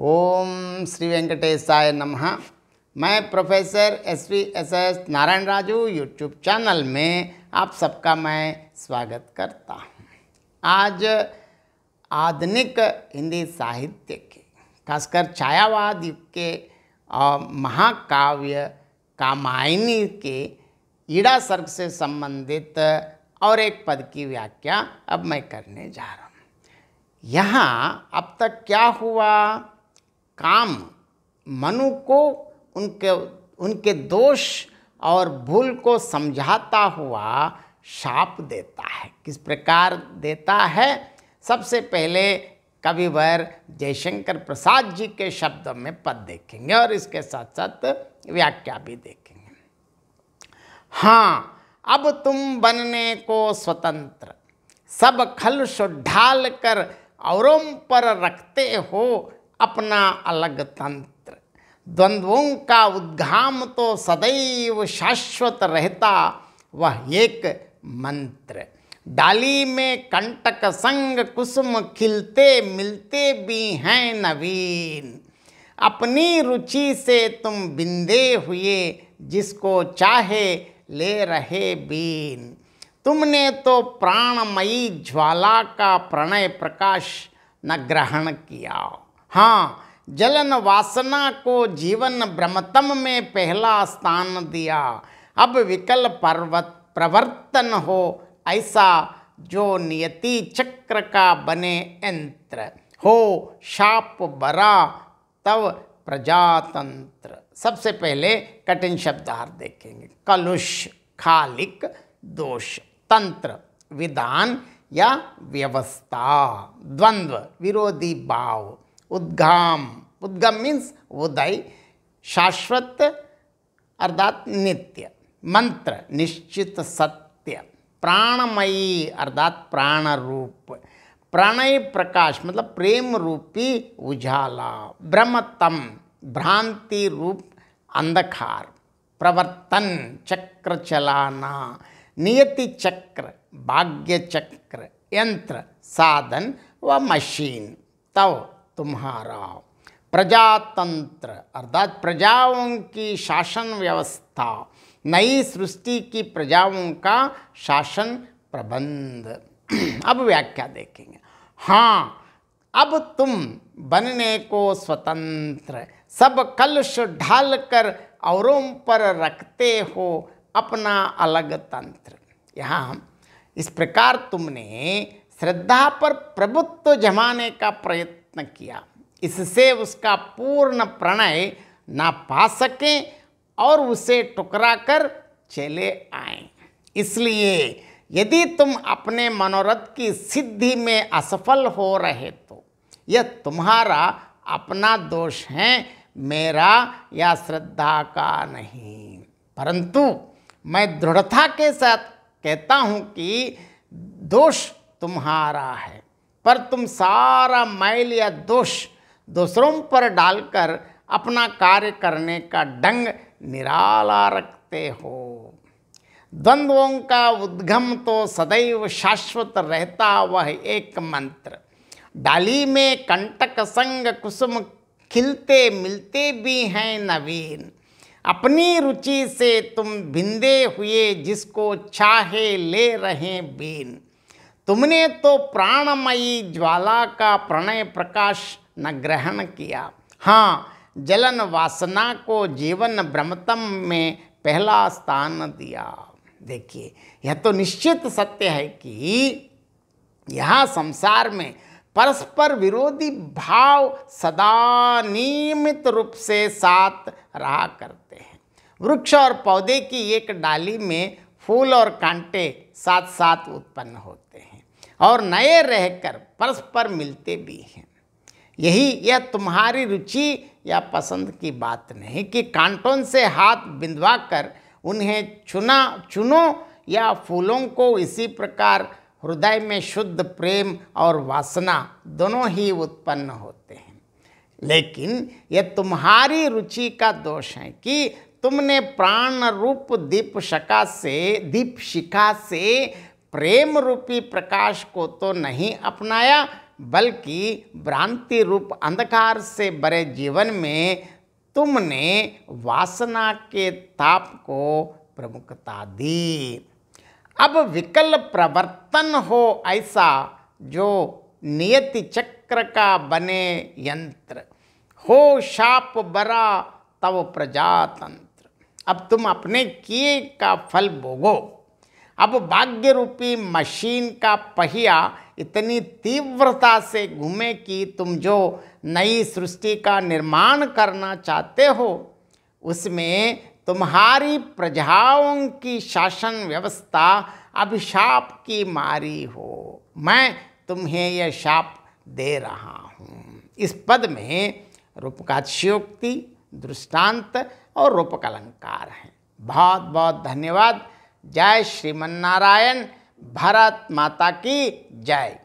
ओम श्री वेंकटेशाय नम मैं professor S V S S Narayana Raju YouTube channel में आप सबका मैं स्वागत करता हूँ आज आधुनिक हिंदी साहित्य के खासकर छायावाद युग के महाकाव्य कामायनी के ईड़ा सर्ग से संबंधित और एक पद की व्याख्या अब मैं करने जा रहा हूँ यहाँ अब तक क्या हुआ काम मनु को उनके उनके दोष और भूल को समझाता हुआ शाप देता है किस प्रकार देता है सबसे पहले कविवर जयशंकर प्रसाद जी के शब्द में पद देखेंगे और इसके साथ साथ व्याख्या भी देखेंगे हाँ अब तुम बनने को स्वतंत्र सब खल ढाल कर औरों पर रखते हो अपना अलग तंत्र द्वंद्वों का उद्घाम तो सदैव शाश्वत रहता वह एक मंत्र डाली में कंटक संग कुसुम खिलते मिलते भी हैं नवीन अपनी रुचि से तुम बिंदे हुए जिसको चाहे ले रहे बीन तुमने तो प्राणमयी ज्वाला का प्रणय प्रकाश न ग्रहण किया हाँ जलन वासना को जीवन ब्रह्मतम में पहला स्थान दिया अब विकल पर्वत प्रवर्तन हो ऐसा जो नियति चक्र का बने यंत्र हो शाप बरा तब प्रजातंत्र सबसे पहले कठिन शब्दार देखेंगे कलुष खालिक दोष तंत्र विधान या व्यवस्था द्वंद्व विरोधी भाव उद्गाम उद्गम मीन्स उदय शाश्वत अर्थात नित्य मंत्र निश्चित सत्य प्राणमयी अर्थात प्राण रूप प्रणय प्रकाश मतलब प्रेम रूपी उजाला ब्रह्मतम भ्रांति रूप अंधकार प्रवर्तन चक्र चलाना नियति चक्र भाग्य चक्र यंत्र साधन व मशीन तव तुम्हारा प्रजातंत्र अर्थात प्रजाओं की शासन व्यवस्था नई सृष्टि की प्रजाओं का शासन प्रबंध अब व्याख्या देखेंगे हाँ अब तुम बनने को स्वतंत्र सब कलश ढाल कर औरों पर रखते हो अपना अलग तंत्र यहाँ इस प्रकार तुमने श्रद्धा पर प्रभुत्व जमाने का प्रयत्न प्रयत्न किया इससे उसका पूर्ण प्रणय ना पा सकें और उसे टुकरा कर चले आए इसलिए यदि तुम अपने मनोरथ की सिद्धि में असफल हो रहे तो यह तुम्हारा अपना दोष है मेरा या श्रद्धा का नहीं परंतु मैं दृढ़ता के साथ कहता हूँ कि दोष तुम्हारा है पर तुम सारा मैल या दोष दूसरों पर डालकर अपना कार्य करने का ढंग निराला रखते हो द्वंद्वों का उद्गम तो सदैव शाश्वत रहता वह एक मंत्र डाली में कंटक संग कुसुम खिलते मिलते भी हैं नवीन अपनी रुचि से तुम भिंदे हुए जिसको चाहे ले रहे बीन तुमने तो प्राणमयी ज्वाला का प्रणय प्रकाश न ग्रहण किया हाँ जलन वासना को जीवन ब्रह्मतम में पहला स्थान दिया देखिए यह तो निश्चित सत्य है कि यह संसार में परस्पर विरोधी भाव सदा नियमित रूप से साथ रहा करते हैं वृक्ष और पौधे की एक डाली में फूल और कांटे साथ साथ उत्पन्न होते हैं और नए रहकर परस्पर मिलते भी हैं यही यह तुम्हारी रुचि या पसंद की बात नहीं कि कांटों से हाथ बिंदवा कर उन्हें चुना चुनो या फूलों को इसी प्रकार हृदय में शुद्ध प्रेम और वासना दोनों ही उत्पन्न होते हैं लेकिन यह तुम्हारी रुचि का दोष है कि तुमने प्राण रूप दीप शका से दीप शिखा से प्रेम रूपी प्रकाश को तो नहीं अपनाया बल्कि भ्रांति रूप अंधकार से भरे जीवन में तुमने वासना के ताप को प्रमुखता दी अब विकल प्रवर्तन हो ऐसा जो नियति चक्र का बने यंत्र हो शाप बरा तव प्रजातंत्र अब तुम अपने किए का फल भोगो अब भाग्य रूपी मशीन का पहिया इतनी तीव्रता से घूमे कि तुम जो नई सृष्टि का निर्माण करना चाहते हो उसमें तुम्हारी प्रजाओं की शासन व्यवस्था अभिशाप की मारी हो मैं तुम्हें यह शाप दे रहा हूँ इस पद में रूपकाक्षयोक्ति दृष्टांत और रूपक अलंकार हैं बहुत बहुत धन्यवाद जय श्रीमन्नारायण भारत माता की जय